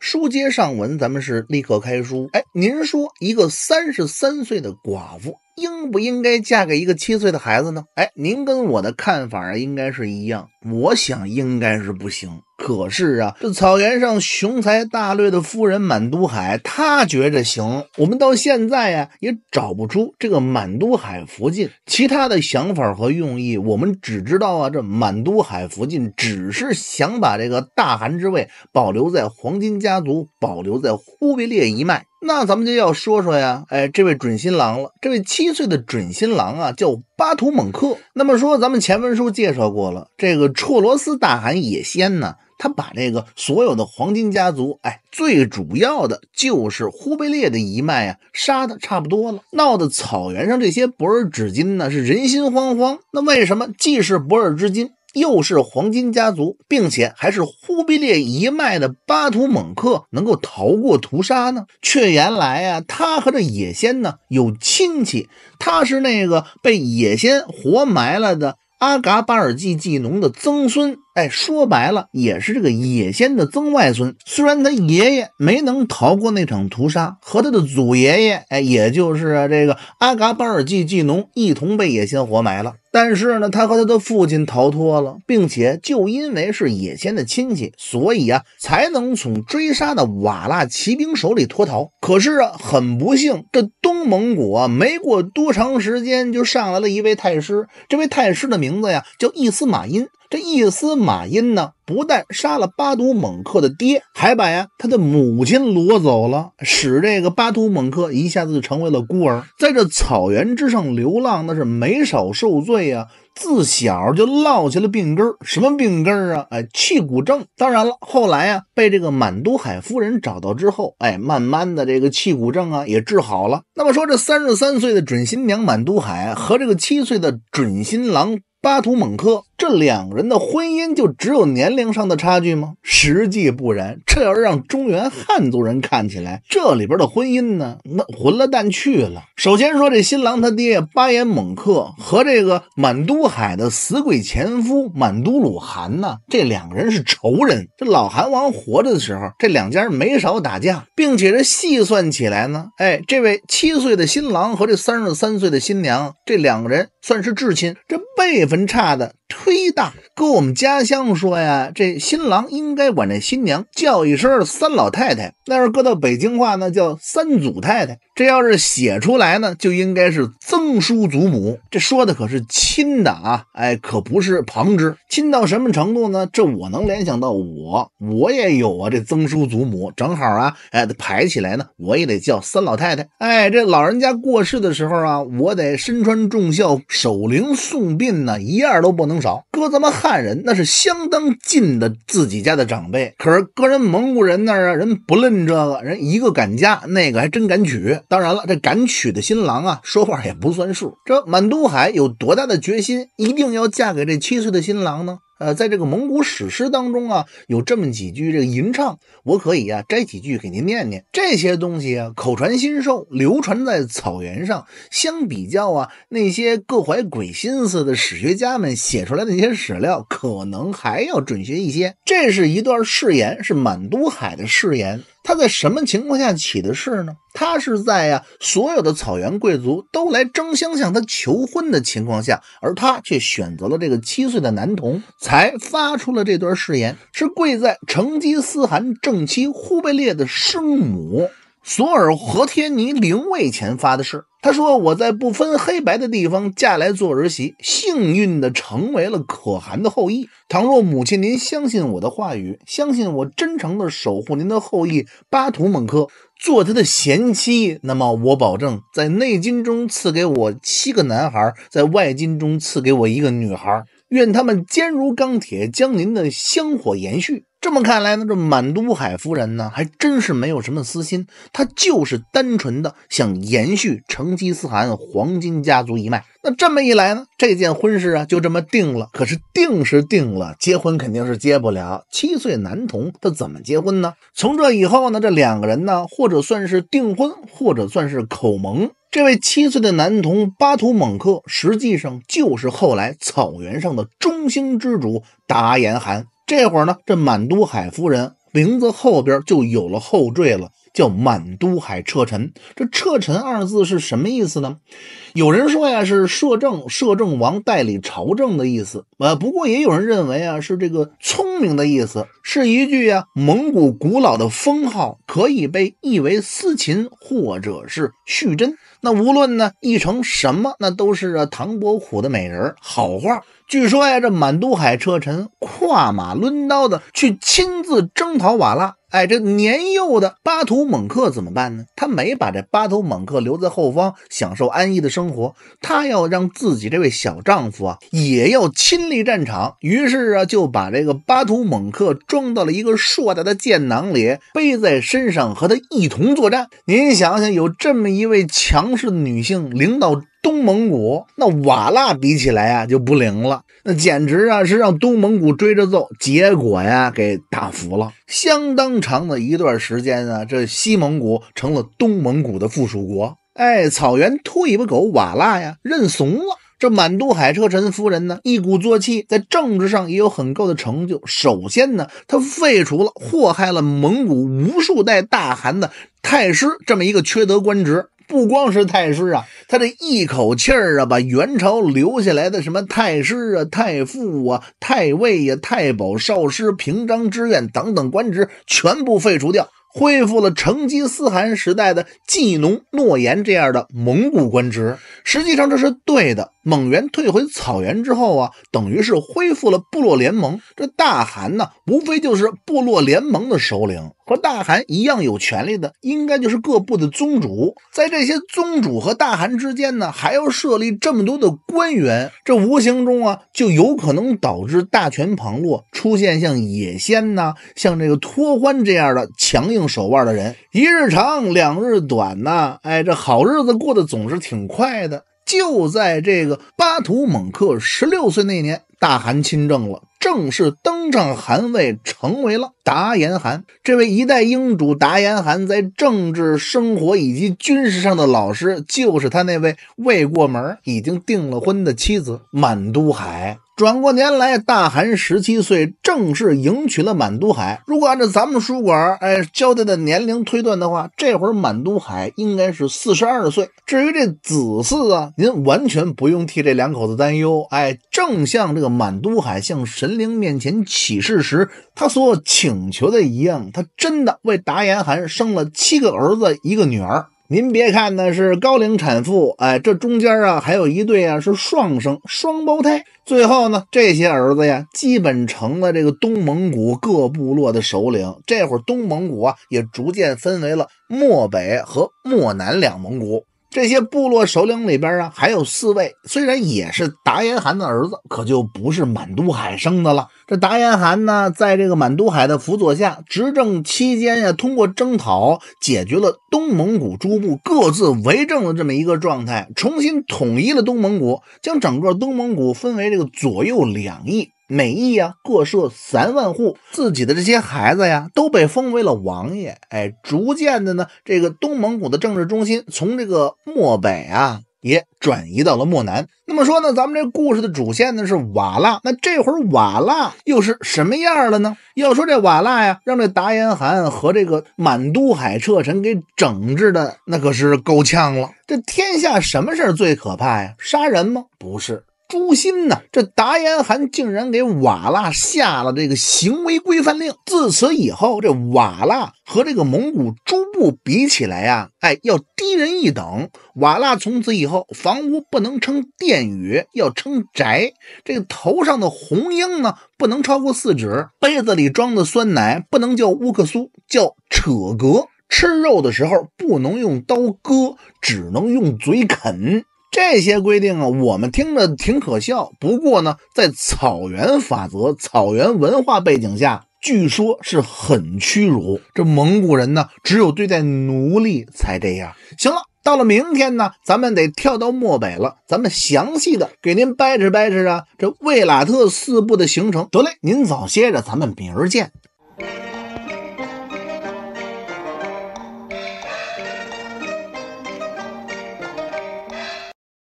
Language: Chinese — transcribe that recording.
书接上文，咱们是立刻开书。哎，您说一个三十三岁的寡妇。应不应该嫁给一个七岁的孩子呢？哎，您跟我的看法啊，应该是一样。我想应该是不行。可是啊，这草原上雄才大略的夫人满都海，她觉着行。我们到现在啊，也找不出这个满都海福晋其他的想法和用意。我们只知道啊，这满都海福晋只是想把这个大汗之位保留在黄金家族，保留在忽必烈一脉。那咱们就要说说呀，哎，这位准新郎了，这位七岁的准新郎啊，叫巴图蒙克。那么说，咱们前文书介绍过了，这个绰罗斯大汗也先呢，他把这个所有的黄金家族，哎，最主要的就是忽必烈的一脉啊，杀的差不多了，闹得草原上这些博尔纸金呢是人心惶惶。那为什么既是博尔之金？又是黄金家族，并且还是忽必烈一脉的巴图蒙克能够逃过屠杀呢？却原来啊，他和这野仙呢有亲戚，他是那个被野仙活埋了的阿嘎巴尔济季农的曾孙，哎，说白了也是这个野仙的曾外孙。虽然他爷爷没能逃过那场屠杀，和他的祖爷爷，哎，也就是这个阿嘎巴尔济季农一同被野仙活埋了。但是呢，他和他的父亲逃脱了，并且就因为是野仙的亲戚，所以啊，才能从追杀的瓦剌骑兵手里脱逃。可是啊，很不幸，这东蒙古啊，没过多长时间就上来了一位太师。这位太师的名字呀，叫伊斯马因。这一司马因呢，不但杀了巴图蒙克的爹，还把呀他的母亲掳走了，使这个巴图蒙克一下子就成为了孤儿，在这草原之上流浪，那是没少受罪啊。自小就落下了病根儿，什么病根儿啊？哎，气骨症。当然了，后来呀，被这个满都海夫人找到之后，哎，慢慢的这个气骨症啊也治好了。那么说，这三十三岁的准新娘满都海和这个七岁的准新郎巴图蒙克。这两人的婚姻就只有年龄上的差距吗？实际不然。这要是让中原汉族人看起来，这里边的婚姻呢，那混了蛋去了。首先说这新郎他爹巴颜猛克和这个满都海的死鬼前夫满都鲁汗呢，这两个人是仇人。这老韩王活着的时候，这两家没少打架，并且这细算起来呢，哎，这位七岁的新郎和这三十三岁的新娘，这两个人算是至亲，这辈分差的。忒大，搁我们家乡说呀，这新郎应该管这新娘叫一声三老太太，那是搁到北京话呢叫三祖太太。这要是写出来呢，就应该是曾叔祖母。这说的可是亲的啊，哎，可不是旁支。亲到什么程度呢？这我能联想到我，我也有啊。这曾叔祖母正好啊，哎，排起来呢，我也得叫三老太太。哎，这老人家过世的时候啊，我得身穿重孝守灵送殡呢，一样都不能。少搁咱们汉人那是相当近的自己家的长辈，可是搁人蒙古人那儿啊，人不认这个人，一个敢嫁，那个还真敢娶。当然了，这敢娶的新郎啊，说话也不算数。这满都海有多大的决心，一定要嫁给这七岁的新郎呢？呃，在这个蒙古史诗当中啊，有这么几句这个吟唱，我可以啊摘几句给您念念。这些东西啊，口传心授，流传在草原上。相比较啊，那些各怀鬼心思的史学家们写出来的那些史料，可能还要准确一些。这是一段誓言，是满都海的誓言。他在什么情况下起的誓呢？他是在呀，所有的草原贵族都来争相向他求婚的情况下，而他却选择了这个七岁的男童，才发出了这段誓言，是跪在成吉思汗正妻忽必烈的生母。索尔和天尼灵位前发的誓，他说：“我在不分黑白的地方嫁来做儿媳，幸运的成为了可汗的后裔。倘若母亲您相信我的话语，相信我真诚的守护您的后裔巴图孟科，做他的贤妻，那么我保证在内金中赐给我七个男孩，在外金中赐给我一个女孩，愿他们坚如钢铁，将您的香火延续。”这么看来呢，这满都海夫人呢还真是没有什么私心，她就是单纯的想延续成吉思汗黄金家族一脉。那这么一来呢，这件婚事啊就这么定了。可是定是定了，结婚肯定是结不了。七岁男童他怎么结婚呢？从这以后呢，这两个人呢，或者算是订婚，或者算是口盟。这位七岁的男童巴图蒙克，实际上就是后来草原上的中兴之主达延汗。这会儿呢，这满都海夫人名字后边就有了后缀了。叫满都海彻臣。这“彻臣”二字是什么意思呢？有人说呀，是摄政、摄政王代理朝政的意思。呃，不过也有人认为啊，是这个聪明的意思，是一句啊蒙古古老的封号，可以被译为思琴或者是旭真。那无论呢译成什么，那都是啊唐伯虎的美人好话。据说呀，这满都海彻臣跨马抡刀的去亲自征讨瓦剌。哎，这年幼的巴图蒙克怎么办呢？他没把这巴图蒙克留在后方享受安逸的生活，他要让自己这位小丈夫啊也要亲历战场。于是啊，就把这个巴图蒙克装到了一个硕大的箭囊里，背在身上，和他一同作战。您想想，有这么一位强势女性领导。东蒙古那瓦剌比起来啊就不灵了，那简直啊是让东蒙古追着揍，结果呀给打服了。相当长的一段时间啊，这西蒙古成了东蒙古的附属国。哎，草原秃尾巴狗瓦剌呀认怂了。这满都海车臣夫人呢一鼓作气，在政治上也有很高的成就。首先呢，他废除了祸害了蒙古无数代大汗的太师这么一个缺德官职。不光是太师啊，他这一口气儿啊，把元朝留下来的什么太师啊、太傅啊、太尉呀、太保、少师、平章之院等等官职全部废除掉，恢复了成吉思汗时代的季农、诺言这样的蒙古官职。实际上这是对的。蒙元退回草原之后啊，等于是恢复了部落联盟，这大汗呢，无非就是部落联盟的首领。和大汗一样有权力的，应该就是各部的宗主。在这些宗主和大汗之间呢，还要设立这么多的官员，这无形中啊，就有可能导致大权旁落，出现像野仙呐、像这个脱欢这样的强硬手腕的人。一日长，两日短呐，哎，这好日子过得总是挺快的。就在这个巴图蒙克十六岁那年。大汗亲政了，正式登上汗位，成为了达延汗。这位一代英主达延汗在政治生活以及军事上的老师，就是他那位未过门已经订了婚的妻子满都海。转过年来，大汗十七岁，正式迎娶了满都海。如果按照咱们书馆哎交代的年龄推断的话，这会儿满都海应该是四十二岁。至于这子嗣啊，您完全不用替这两口子担忧。哎，正像这个。满都海向神灵面前起誓时，他所请求的一样，他真的为达延汗生了七个儿子，一个女儿。您别看呢是高龄产妇，哎，这中间啊，还有一对啊是双生双胞胎。最后呢，这些儿子呀，基本成了这个东蒙古各部落的首领。这会儿，东蒙古啊，也逐渐分为了漠北和漠南两蒙古。这些部落首领里边啊，还有四位，虽然也是达延汗的儿子，可就不是满都海生的了。这达延汗呢，在这个满都海的辅佐下，执政期间呀，通过征讨解决了东蒙古诸部各自为政的这么一个状态，重新统一了东蒙古，将整个东蒙古分为这个左右两翼。每邑呀，各设三万户，自己的这些孩子呀，都被封为了王爷。哎，逐渐的呢，这个东蒙古的政治中心从这个漠北啊，也转移到了漠南。那么说呢，咱们这故事的主线呢是瓦剌。那这会儿瓦剌又是什么样了呢？要说这瓦剌呀，让这达延汗和这个满都海彻臣给整治的，那可是够呛了。这天下什么事儿最可怕呀？杀人吗？不是。诛心呢！这达延汗竟然给瓦剌下了这个行为规范令。自此以后，这瓦剌和这个蒙古诸部比起来呀，哎，要低人一等。瓦剌从此以后，房屋不能称殿宇，要称宅。这个头上的红缨呢，不能超过四指。杯子里装的酸奶不能叫乌克苏，叫扯格。吃肉的时候不能用刀割，只能用嘴啃。这些规定啊，我们听着挺可笑。不过呢，在草原法则、草原文化背景下，据说是很屈辱。这蒙古人呢，只有对待奴隶才这样。行了，到了明天呢，咱们得跳到漠北了。咱们详细的给您掰扯掰扯啊，这卫拉特四部的行程。得嘞，您早歇着，咱们明儿见。